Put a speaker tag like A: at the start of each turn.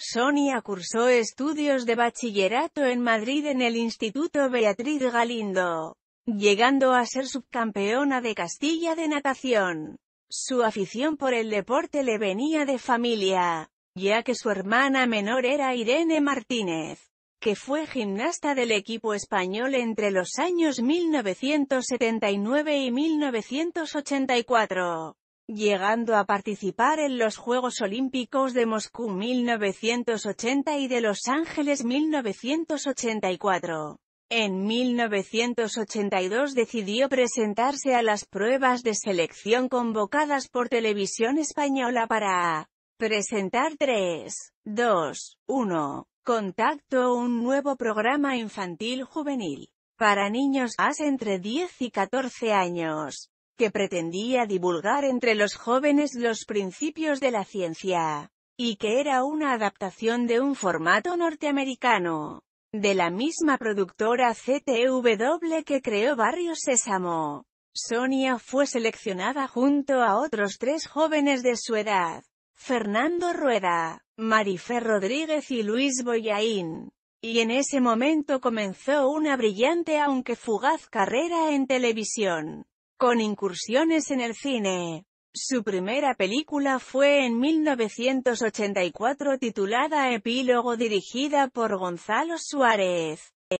A: Sonia cursó estudios de bachillerato en Madrid en el Instituto Beatriz Galindo, llegando a ser subcampeona de Castilla de natación. Su afición por el deporte le venía de familia, ya que su hermana menor era Irene Martínez, que fue gimnasta del equipo español entre los años 1979 y 1984 llegando a participar en los Juegos Olímpicos de Moscú 1980 y de Los Ángeles 1984. En 1982 decidió presentarse a las pruebas de selección convocadas por Televisión Española para presentar 3, 2, 1, Contacto un nuevo programa infantil juvenil para niños más entre 10 y 14 años que pretendía divulgar entre los jóvenes los principios de la ciencia, y que era una adaptación de un formato norteamericano, de la misma productora CTW que creó Barrio Sésamo. Sonia fue seleccionada junto a otros tres jóvenes de su edad, Fernando Rueda, Marifé Rodríguez y Luis Boyaín. Y en ese momento comenzó una brillante aunque fugaz carrera en televisión con incursiones en el cine. Su primera película fue en 1984 titulada Epílogo dirigida por Gonzalo Suárez.